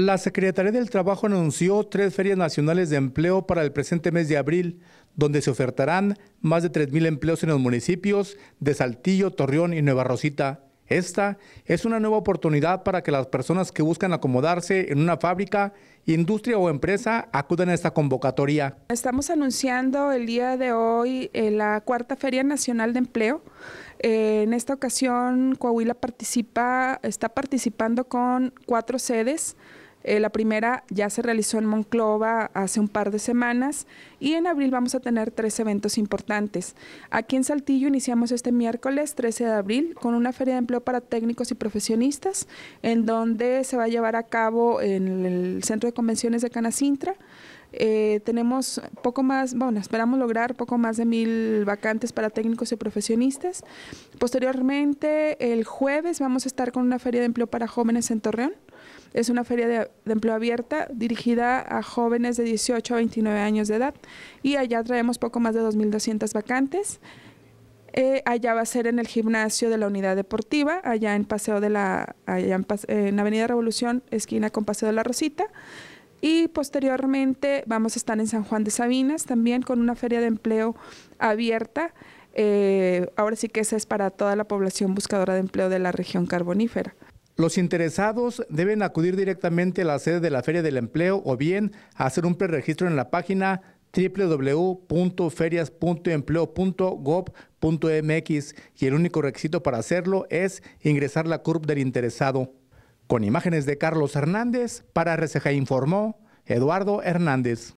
La Secretaría del Trabajo anunció tres ferias nacionales de empleo para el presente mes de abril, donde se ofertarán más de 3.000 empleos en los municipios de Saltillo, Torreón y Nueva Rosita. Esta es una nueva oportunidad para que las personas que buscan acomodarse en una fábrica, industria o empresa acudan a esta convocatoria. Estamos anunciando el día de hoy eh, la cuarta Feria Nacional de Empleo. Eh, en esta ocasión Coahuila participa, está participando con cuatro sedes. Eh, la primera ya se realizó en Monclova hace un par de semanas y en abril vamos a tener tres eventos importantes. Aquí en Saltillo iniciamos este miércoles 13 de abril con una feria de empleo para técnicos y profesionistas en donde se va a llevar a cabo en el Centro de Convenciones de Canacintra. Eh, tenemos poco más, bueno, esperamos lograr poco más de mil vacantes para técnicos y profesionistas. Posteriormente, el jueves vamos a estar con una feria de empleo para jóvenes en Torreón es una feria de, empleo abierta dirigida a jóvenes de 18 a 29 años de edad y allá traemos poco más de 2.200 vacantes. Eh, allá va a ser en el gimnasio de la unidad deportiva, allá en Paseo de la, en, Avenida Revolución, esquina con Paseo de la Rosita. Y posteriormente vamos a estar en San Juan de Sabinas también con una feria de empleo abierta. Eh, ahora sí que esa es para toda la población buscadora de empleo de la región carbonífera. Los interesados deben acudir directamente a la sede de la Feria del Empleo o bien hacer un preregistro en la página www.ferias.empleo.gov.mx y el único requisito para hacerlo es ingresar la CURP del interesado. Con imágenes de Carlos Hernández, para RCG informó Eduardo Hernández.